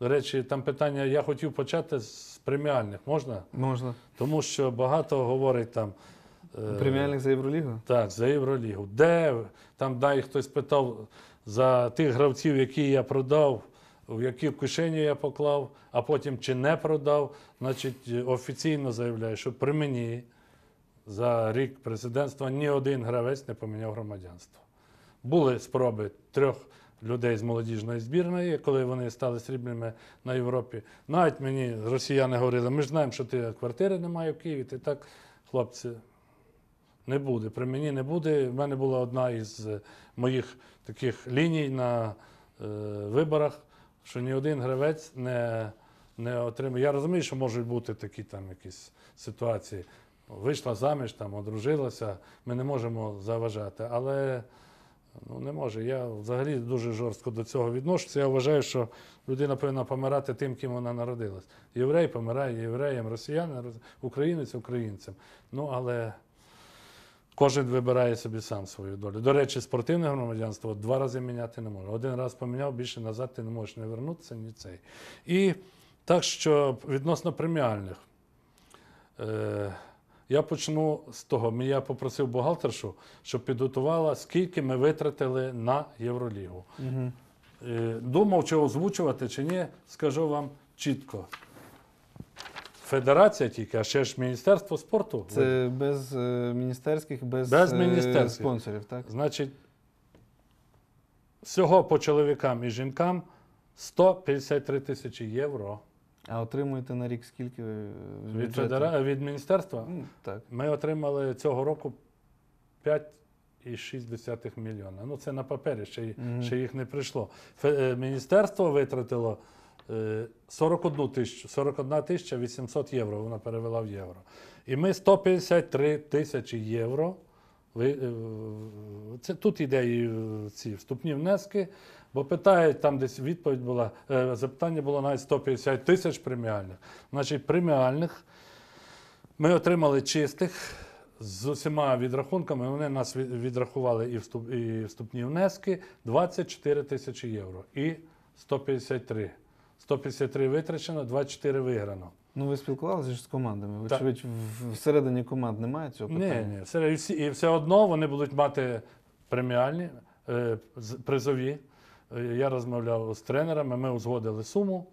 До речі, там питання, я хотів почати з преміальних, можна? Можна. Тому що багато говорить там. Е, преміальних за Євролігу? Так, за Євролігу. Де там дай хтось питав за тих гравців, які я продав, в які кишені я поклав, а потім чи не продав, значить офіційно заявляю, що при мені за рік президентства ні один гравець не поміняв громадянство. Були спроби трьох людей з молодіжної збірної, коли вони стали срібними на Європі. Навіть мені росіяни говорили, ми ж знаємо, що ти квартири немає в Києві. Ти так, хлопці, не буде. При мені не буде. У мене була одна із е, моїх таких ліній на е, виборах, що ні один гравець не не отримає. Я розумію, що можуть бути такі там якісь ситуації. Вийшла заміж, там, одружилася, ми не можемо заважати. але Ну не може. Я взагалі дуже жорстко до цього відношуся. Я вважаю, що людина повинна помирати тим, ким вона народилась. Єврей помирає євреям, росіянин, українець українцем. Ну але кожен вибирає собі сам свою долю. До речі, спортивне громадянство два рази міняти не може. Один раз поміняв, більше назад ти не можеш не вернутися, ні цей. І так що відносно преміальних. Е я почну з того. Я попросив бухгалтершу, щоб підготувала, скільки ми витратили на Євролігу. Угу. Думав, чи озвучувати, чи ні, скажу вам чітко. Федерація тільки, а ще ж Міністерство спорту. Це без е, міністерських, без, без е, міністерських. спонсорів, так? Значить, всього по чоловікам і жінкам 153 тисячі євро. А отримуєте на рік скільки? Е, від федера... від міністерства? Ну, Так. Ми отримали цього року 5,6 мільйона. Ну це на папері, ще mm. ще їх не прийшло. Фе... Е, міністерство витратило 41 е, тисячу 41 тисяча 800 євро. Вона перевела в євро. І ми 153 тисячі євро Е, це Тут іде і е, ці вступні внески, бо питають, там десь відповідь була, е, запитання було навіть 150 тисяч преміальних. Значить, преміальних ми отримали чистих з усіма відрахунками. Вони нас відрахували і вступ, і вступні внески 24 тисячі євро і 153. 153 витрачено, 24 виграно. Ну, ви спілкувалися ж з командами. Вочевидь, всередині команд немає цього питання. Ні, ні. і все одно вони будуть мати преміальні, е, призові. Е, я розмовляв з тренерами, ми узгодили суму.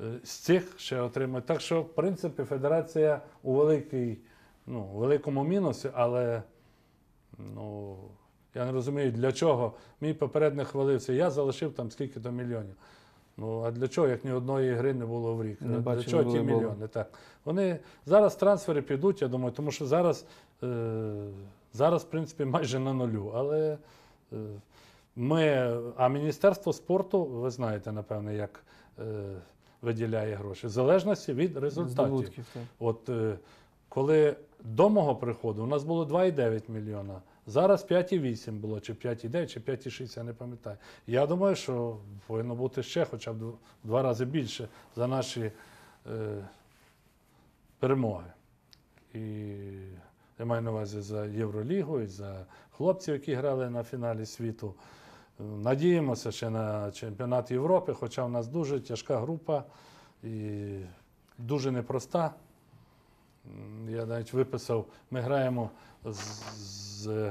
Е, з цих ще отримають. Так що, в принципі, федерація у великій, ну, у великому мінусі, але ну, я не розумію, для чого. Мій попередник хвалився, я залишив там скільки-то мільйонів. Ну а для чого, як ні одної гри не було в рік? Не для чого ті мільйони? Так. Вони зараз трансфери підуть, я думаю, тому що зараз, е, зараз в принципі, майже на нулю. Але е, ми, а Міністерство спорту, ви знаєте, напевне, як е, виділяє гроші. В залежності від результатів. От е, коли до мого приходу у нас було 2,9 мільйона. Зараз 5,8 було, чи 5,9, чи 5,6, я не пам'ятаю. Я думаю, що повинно бути ще хоча б в два рази більше за наші е, перемоги. І я маю на увазі за Євролігу і за хлопців, які грали на фіналі світу. Надіємося ще на чемпіонат Європи, хоча в нас дуже тяжка група і дуже непроста. Я навіть виписав, ми граємо з.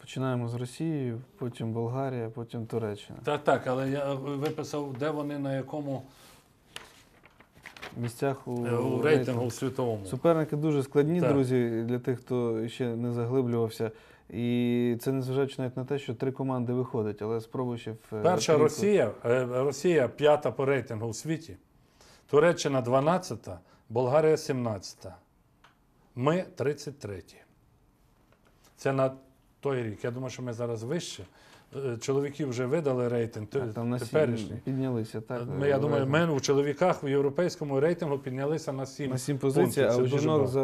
Починаємо з Росії, потім Болгарія, потім Туреччина. Так, так, але я виписав, де вони на якому місцях у, у рейтингу світовому. Суперники дуже складні, Так. друзі, для тих, хто ще не заглиблювався. І це незважаючи навіть на те, що три команди виходять, але спробуй ще в е, Перша трійку. Росія, е, Росія п'ята по рейтингу у світі, Туреччина 12, Болгарія 17. Ми 33-ті. Це на той рік. Я думаю, що ми зараз вище. Е, Чоловіки вже видали рейтинг. Так, там теперішній. Піднялися, так. Е, е, ми, я думаю, ми у чоловіках в європейському рейтингу піднялися на 7 На сім позицій, а у жінок за,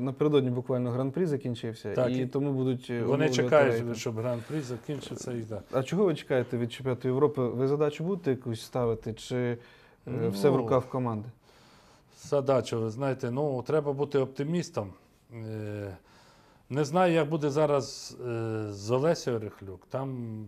напередодні буквально гран при закінчився. Так, і тому будуть Вони чекають, рейтинг. щоб гран при закінчився і так. А чого ви чекаєте від Чемпіонату Європи? Ви задачу будете якусь ставити? Чи ну, все в руках команди? задача, ви знаєте, ну треба бути оптимістом. Е, не знаю, як буде зараз е, з Олесією Рихлюк. Там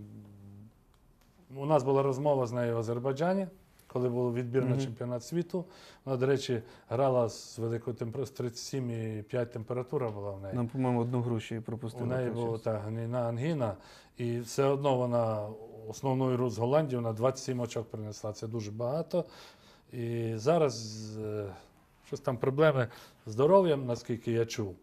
у нас була розмова з нею в Азербайджані, коли був відбір на чемпіонат світу. Вона, до речі, грала з великою температурою, 37,5 температура була в неї. Нам, по-моєму, одну гру ще й пропустили. У неї була та гнійна ангіна, і все одно вона основною гру з Голландії, вона 27 очок принесла. Це дуже багато. І зараз е, щось там проблеми з здоров'ям, наскільки я чув.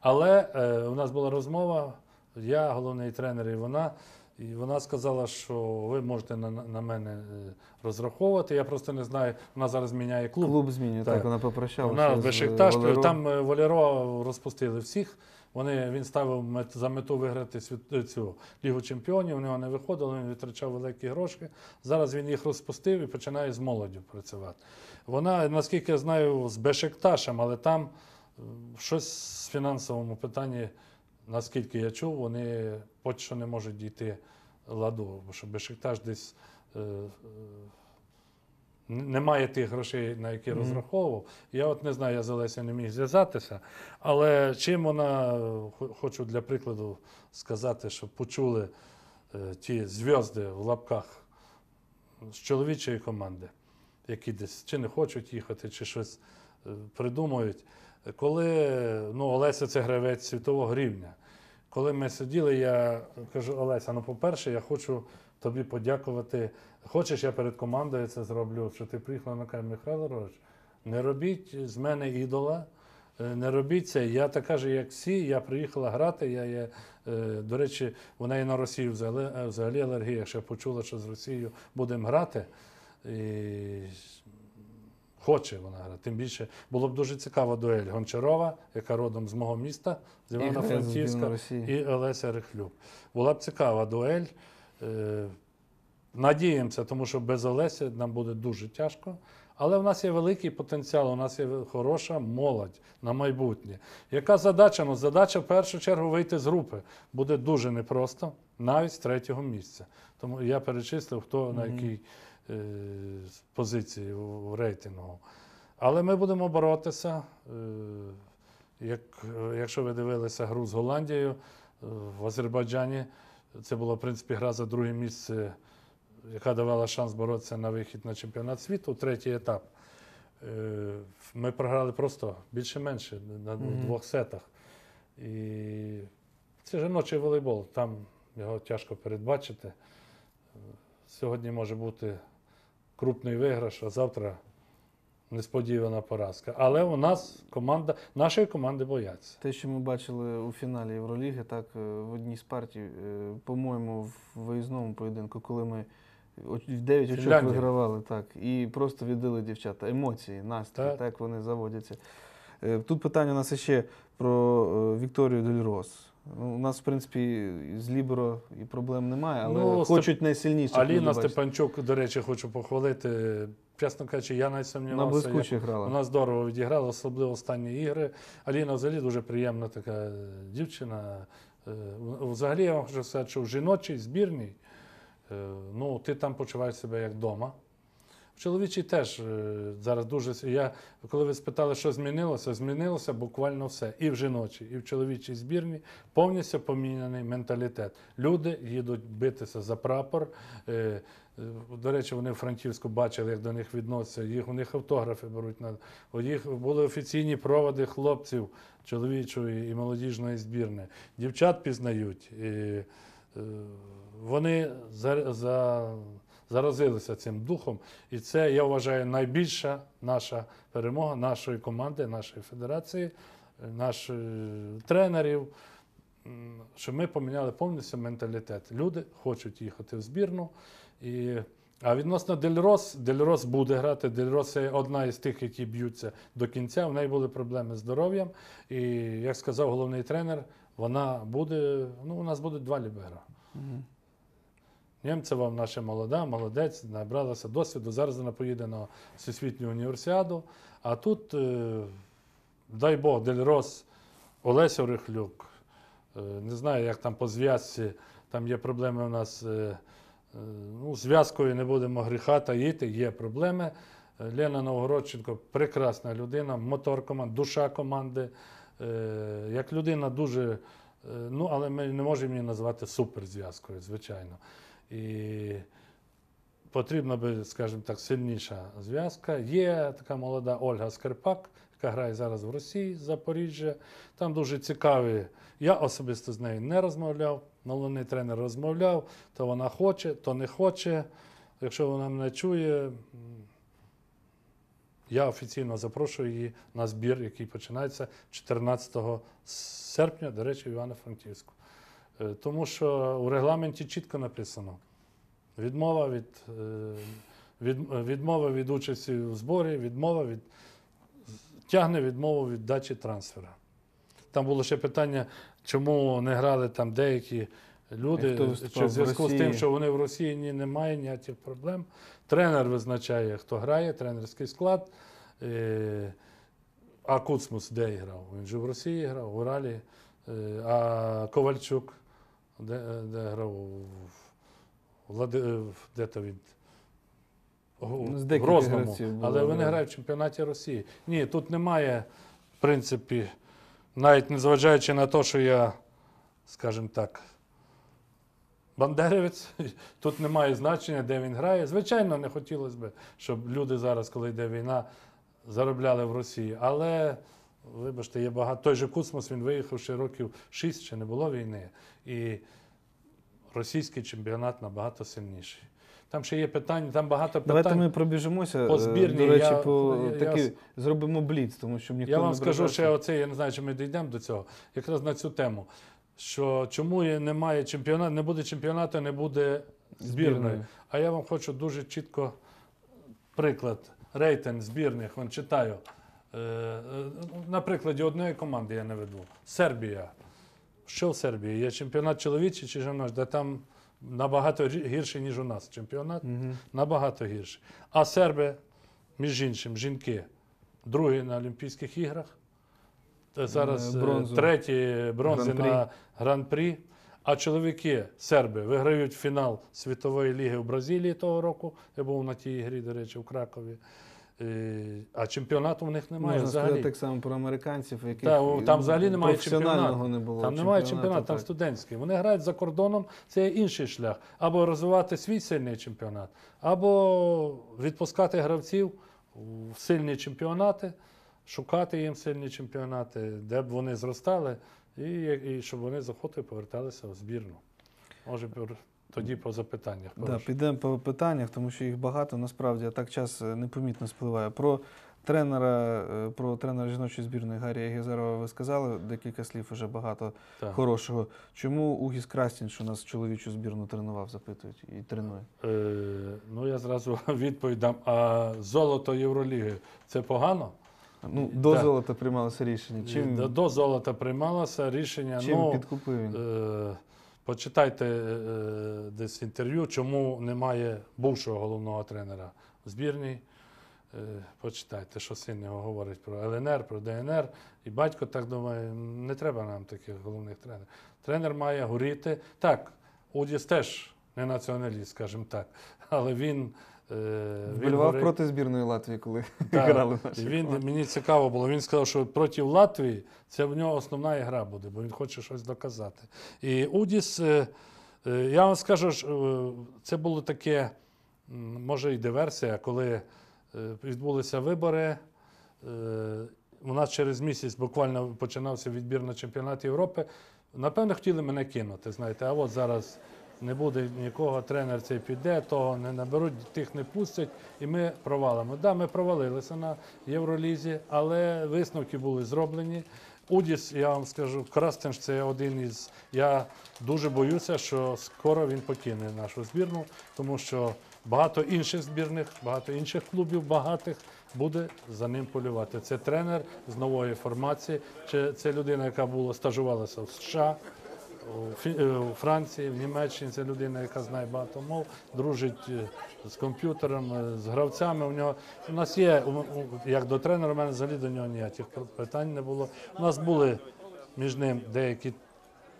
Але е, у нас була розмова, я, головний тренер, і вона. І вона сказала, що ви можете на на мене е, розраховувати. Я просто не знаю. Вона зараз міняє клуб. Клуб змінює, так, так вона попрощалася. Вона Бешикташ, там е, Валеро розпустили всіх. Вони він ставив за мету виграти світ, е, цю лігу чемпіонів. У нього не виходило, він витрачав великі гроші. Зараз він їх розпустив і починає з молоддю працювати. Вона, наскільки я знаю, з Бешекташем, але там е, щось в фінансовому питанні, наскільки я чув, вони поки що не можуть дійти ладу, бо що Бешекташ десь. Е, е немає тих грошей, на які mm -hmm. розраховував. Я от не знаю, я з Олеся не міг зв'язатися. Але чим вона, хочу для прикладу сказати, щоб почули е, ті зв'язди в лапках з чоловічої команди, які десь чи не хочуть їхати, чи щось е, придумують. Коли ну, Олеся це гравець світового рівня. Коли ми сиділи, я кажу, Олеся, ну, по-перше, я хочу тобі подякувати. Хочеш, я перед командою це зроблю, що ти приїхала на каже Михайло Рович, не робіть з мене ідола, е, не робіть це. Я така ж, як всі, я приїхала грати. Я є, е, До речі, вона і на Росію взагалі, е, взагалі алергія, ще почула, що з Росією будемо грати. І... Хоче вона грати. Тим більше було б дуже цікава дуель Гончарова, яка родом з мого міста, з Івана-Франківська, і Олеся Рихлюк. Була б цікава дуель. Е, надіємося, тому що без Олесі нам буде дуже тяжко. Але в нас є великий потенціал, у нас є хороша молодь на майбутнє. Яка задача? Ну, задача в першу чергу вийти з групи. Буде дуже непросто, навіть з третього місця. Тому я перечислив, хто mm -hmm. на якій е, позиції в рейтингу. Але ми будемо боротися. Е, як, Якщо ви дивилися гру з Голландією е, в Азербайджані. Це була, в принципі, гра за друге місце, яка давала шанс боротися на вихід на чемпіонат світу, третій етап. Е, ми програли просто більше-менше на двох сетах. І це жіночий волейбол, там його тяжко передбачити. Сьогодні може бути крупний виграш, а завтра несподівана поразка. Але у нас команда, нашої команди бояться. Те, що ми бачили у фіналі Євроліги, так е, в одній з партій, е, по-моєму, в виїзному поєдинку, коли ми. В 9 очок вигравали, так. І просто віддали дівчата. Емоції, настрій, так, так вони заводяться. Е, тут питання у нас ще про Вікторію Дельрос. Ну, у нас, в принципі, з Ліберо і проблем немає, але ну, хочуть найсильніше. Аліна Степанчук, до речі, хочу похвалити чесно кажучи, я навіть сумнівався. На як грала. Вона здорово відіграла, особливо останні ігри. Аліна взагалі дуже приємна така е, дівчина. Е, взагалі я вам хочу сказати, що в жіночій збірній е, ну, ти там почуваєш себе як вдома. Чоловічий теж е, зараз дуже я коли ви спитали, що змінилося, змінилося буквально все. І в жіночій, і в чоловічій збірні повністю поміняний менталітет. Люди їдуть битися за прапор. Е, до речі, вони в Франківську бачили, як до них відносяться. Їх у них автографи беруть на у їх були офіційні проводи хлопців чоловічої і молодіжної збірни. Дівчат пізнають. І, е, Вони за за заразилися цим духом, і це я вважаю найбільша наша перемога нашої команди, нашої федерації, наших е, тренерів. Що ми поміняли повністю менталітет. Люди хочуть їхати в збірну. І... А відносно Дельрос, Дельрос буде грати. Дельрос це одна із тих, які б'ються до кінця. В неї були проблеми з здоров'ям. І, як сказав головний тренер, вона буде. Ну, у нас будуть два лібера. Угу. Німцева, наша молода, молодець, набралася досвіду. Зараз вона поїде на всесвітню універсіаду. А тут, е, дай Бог, Дельрос Рос, Олесь Орехлюк, е, не знаю, як там по зв'язці, там є проблеми у нас е, ну, зв'язкою не будемо гріха таїти, є проблеми. Лена Новгородченко прекрасна людина, мотор команд, душа команди. Як людина дуже, ну але ми не можемо її назвати суперзв'язкою, звичайно. І потрібна би, скажімо так, сильніша зв'язка. Є така молода Ольга Скрипак, яка грає зараз в Росії, Запоріжжя. Там дуже цікаві. Я особисто з нею не розмовляв. Головний тренер розмовляв, то вона хоче, то не хоче. Якщо вона мене чує, я офіційно запрошую її на збір, який починається 14 серпня, до речі, в Івано-Франківську. Е, тому що у регламенті чітко написано: відмова від, е, від, відмова від участі в зборі, відмова від тягне відмову від дачі трансфера. Там було ще питання, чому не грали там деякі люди, чи в зв'язку з тим, що вони в Росії ні, немає ніяких проблем. Тренер визначає, хто грає, тренерський склад. Е, а Куцмус де грав? Він же в Росії грав, в Уралі. А Ковальчук де е, де грав Влади... Е, де то він ну, в Грозному, але вони грають в чемпіонаті Росії. Ні, тут немає, в принципі, навіть незважаючи на те, що я, скажімо так, Бандерівець, тут немає значення, де він грає. Звичайно, не хотілося б, щоб люди зараз, коли йде війна, заробляли в Росії. Але вибачте, є багато. Той же Кусмос, він виїхав ще років шість, ще не було війни. І російський чемпіонат набагато сильніший. Там ще є питання, там багато питань. Давайте ми пробіжимося. По е, збірні, до речі, я, по я, такі я, зробимо бліц, тому що ніхто не Я вам не скажу ще оце, я не знаю, чи ми дійдемо до цього, якраз на цю тему. Що чому немає чемпіонату, не буде чемпіонату, не буде збірної. збірної. А я вам хочу дуже чітко приклад рейтинг збірних, вон читаю. Е, е, на прикладі одної команди я не веду. Сербія. Що в Сербії? Є чемпіонат чоловічий чи жіночий, де там набагато гірше, ніж у нас чемпіонат. Набагато гірше. А серби, між іншим, жінки, другі на Олімпійських іграх. Зараз е, Бронзу. треті бронзи на гран-прі. А чоловіки, серби, виграють фінал світової ліги в Бразилії того року. Я був на тій ігрі, до речі, в Кракові. Е, а чемпіонату в них немає. Можна взагалі. так само про американців, які Та, там взагалі немає чемпіонату. Не було. Там немає чемпіонату, там студентський. Вони грають за кордоном, це інший шлях. Або розвивати свій сильний чемпіонат, або відпускати гравців в сильні чемпіонати, шукати їм сильні чемпіонати, де б вони зростали, і, і щоб вони з охотою поверталися в збірну. Може тоді по запитаннях. Да, підемо по питаннях, тому що їх багато. Насправді а так час е, непомітно спливає. Про тренера, е, про тренера жіночої збірної Гарія Гезерова ви сказали декілька слів, вже багато так. хорошого. Чому Угіс Крастін, що нас чоловічу збірну тренував, запитують і тренує? Е, Ну я зразу відповідам. А золото Євроліги це погано. Ну, До так. золота приймалося рішення. Чим е, До золота приймалося рішення. Чим ну, підкупив він? Е, Почитайте е, е, десь інтерв'ю, чому немає бувшого головного тренера в збірній. Е, почитайте, що син його говорить про ЛНР, про ДНР. І батько так думає, не треба нам таких головних тренерів. Тренер має горіти. Так, Удіс теж не націоналіст, скажімо так, але він. Е, Вболівав проти збірної Латвії, коли так, грали наші він, команди. Мені цікаво було. Він сказав, що проти Латвії це в нього основна ігра буде, бо він хоче щось доказати. І Удіс, е, е, я вам скажу, це було таке, може, і диверсія, коли відбулися вибори. У нас через місяць буквально починався відбір на чемпіонат Європи. Напевно, хотіли мене кинути, знаєте, а от зараз не буде нікого, тренер цей піде, того не наберуть, тих не пустять, і ми провалимо. Так, да, ми провалилися на Євролізі, але висновки були зроблені. Удіс, я вам скажу, Крастенш це один із. Я дуже боюся, що скоро він покине нашу збірну, тому що багато інших збірних, багато інших клубів багатих буде за ним полювати. Це тренер з нової формації, це людина, яка була стажувалася в США. Е, у Франції, в Німеччині це людина, яка знає багато мов, дружить е, з комп'ютером, е, з гравцями. У нього у нас є як до тренера, у мене взагалі до нього ніяких питань не було. У нас були між ним деякі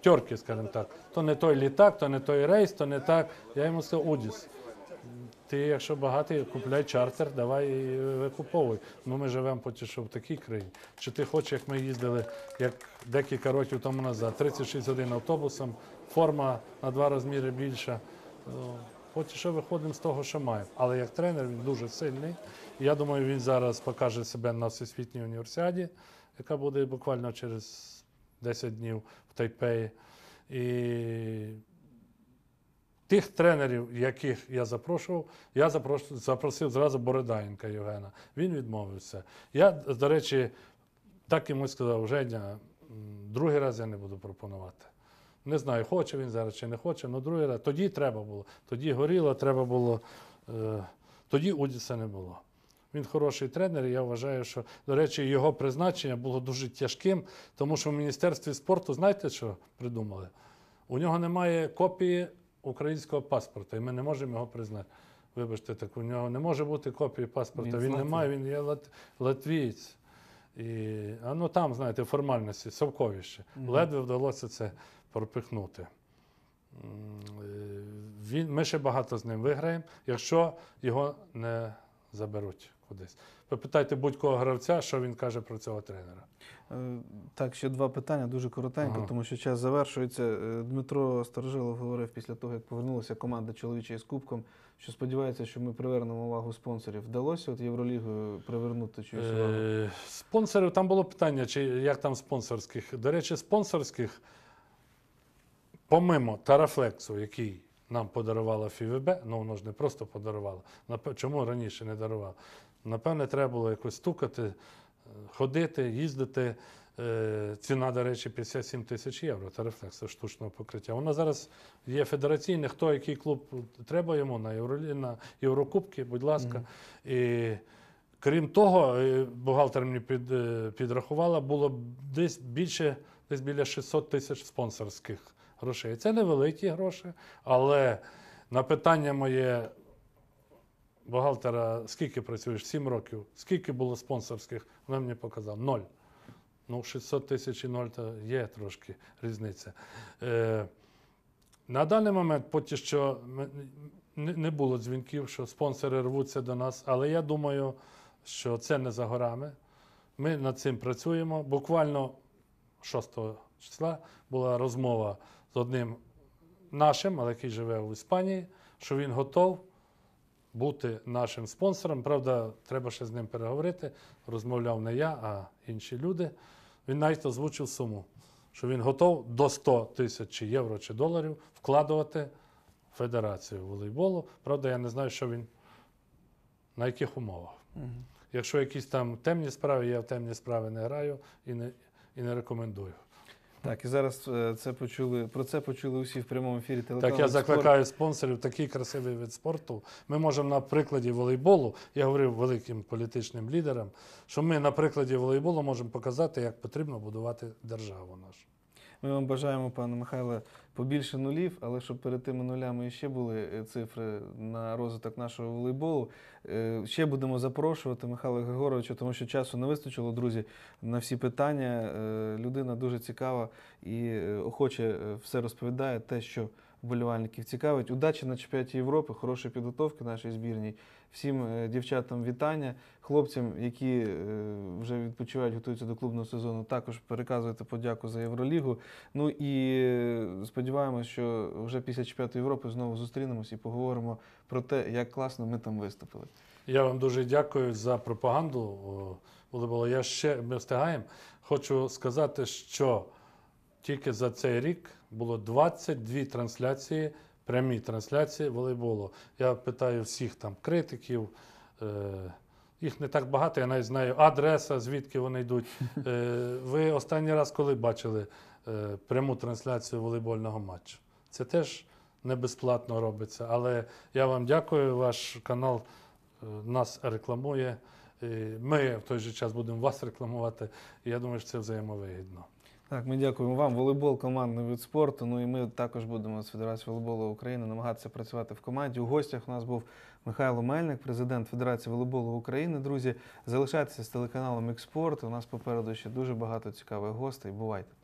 тьорки, скажімо так, то не той літак, то не той рейс, то не так. Я йому сказав, Удіс. Ти, якщо багатий, купляй чартер, давай і викуповуй. Ну ми живемо поки що в такій країні. Чи ти хочеш, як ми їздили, як декілька років тому назад, 36 годин автобусом, форма на два розміри більша. Ну, поки що виходимо з того, що маємо. Але як тренер він дуже сильний. Я думаю, він зараз покаже себе на всесвітній універсіаді, яка буде буквально через 10 днів в Тайпеї. І Тих тренерів, яких я запрошував, я запросив зразу Бородаєнка Євгена. Він відмовився. Я, до речі, так йому сказав, Женя, другий раз я не буду пропонувати. Не знаю, хоче він зараз чи не хоче, але другий раз тоді треба було. Тоді горіло, треба було, е, тоді Удіса не було. Він хороший тренер, і я вважаю, що, до речі, його призначення було дуже тяжким, тому що в Міністерстві спорту, знаєте, що придумали? У нього немає копії українського паспорта, і ми не можемо його признати. Вибачте, так у нього не може бути копії паспорта. Він, він не має, він є лат... латвієць. І, а ну там, знаєте, формальності, совковіще. Угу. Ледве вдалося це пропихнути. Е, він, Ми ще багато з ним виграємо, якщо його не заберуть кудись. Попитайте будь-кого гравця, що він каже про цього тренера. Е, так, ще два питання дуже коротенько, ага. тому що час завершується. Е, Дмитро Старожилов говорив після того, як повернулася команда чоловіча із Кубком, що сподівається, що ми привернемо увагу спонсорів. Вдалося от Євролігою привернути чи е, увагу? Спонсорів там було питання, чи як там спонсорських. До речі, спонсорських, помимо тарафлексу, який нам подарувала ФІВБ, ну воно ж не просто подарувало. Чому раніше не дарувало? Напевне, треба було якось стукати, е, ходити, їздити. Е, ціна, до речі, 57 тисяч євро. та рефлекси штучного покриття. Вона зараз є федераційне, хто який клуб треба йому на Євро, на Єврокубки, будь ласка. Mm -hmm. І крім того, е, бухгалтер мені під, підрахувала, було десь більше, десь біля 600 тисяч спонсорських грошей. Це невеликі гроші, але на питання моє бухгалтера, скільки працюєш? Сім років. Скільки було спонсорських? Вона мені показала. Ноль. Ну, 600 тисяч і ноль то є трошки різниця. Е, На даний момент, поки що не було дзвінків, що спонсори рвуться до нас, але я думаю, що це не за горами. Ми над цим працюємо. Буквально 6 числа була розмова з одним нашим, але який живе в Іспанії, що він готов бути нашим спонсором. Правда, треба ще з ним переговорити. Розмовляв не я, а інші люди. Він навіть озвучив суму, що він готов до 100 тисяч чи євро чи доларів вкладувати в федерацію волейболу. Правда, я не знаю, що він на яких умовах. Якщо якісь там темні справи, я в темні справи не граю і не, і не рекомендую. Так, і зараз е, це почули про це почули усі в прямому ефірі телеканалу. Так, я закликаю спонсорів такий красивий від спорту. Ми можемо на прикладі волейболу, я говорив великим політичним лідерам, що ми на прикладі волейболу можемо показати, як потрібно будувати державу нашу. Ми вам бажаємо, пане Михайле, побільше нулів, але щоб перед тими нулями ще були е, цифри на розвиток нашого волейболу. Е, ще будемо запрошувати Михайла Григоровича, тому що часу не вистачило, друзі, на всі питання. Е, людина дуже цікава і охоче все розповідає те, що вболівальників. Цікавить. Удачі на чемпіонаті Європи, хорошої підготовки нашій збірній. Всім е, дівчатам вітання, хлопцям, які е, вже відпочивають, готуються до клубного сезону. Також переказуйте подяку за Євролігу. Ну і е, сподіваємось, що вже після чемпіонату Європи знову зустрінемось і поговоримо про те, як класно ми там виступили. Я вам дуже дякую за пропаганду. Волеболо. Я ще ми встигаємо. Хочу сказати, що тільки за цей рік було 22 трансляції, прямі трансляції волейболу. Я питаю всіх там критиків. Е, їх не так багато, я навіть знаю адреса, звідки вони йдуть. Е, ви останній раз коли бачили е, пряму трансляцію волейбольного матчу? Це теж не безплатно робиться. Але я вам дякую, ваш канал нас рекламує. Ми в той же час будемо вас рекламувати. я думаю, що це взаємовигідно. Так, ми дякуємо вам. Волейбол командний від спорту. Ну і ми також будемо з Федерацією волейболу України намагатися працювати в команді. У гостях у нас був Михайло Мельник, президент Федерації волейболу України. Друзі, залишайтеся з телеканалом Експорт. У нас попереду ще дуже багато цікавих гостей. Бувайте!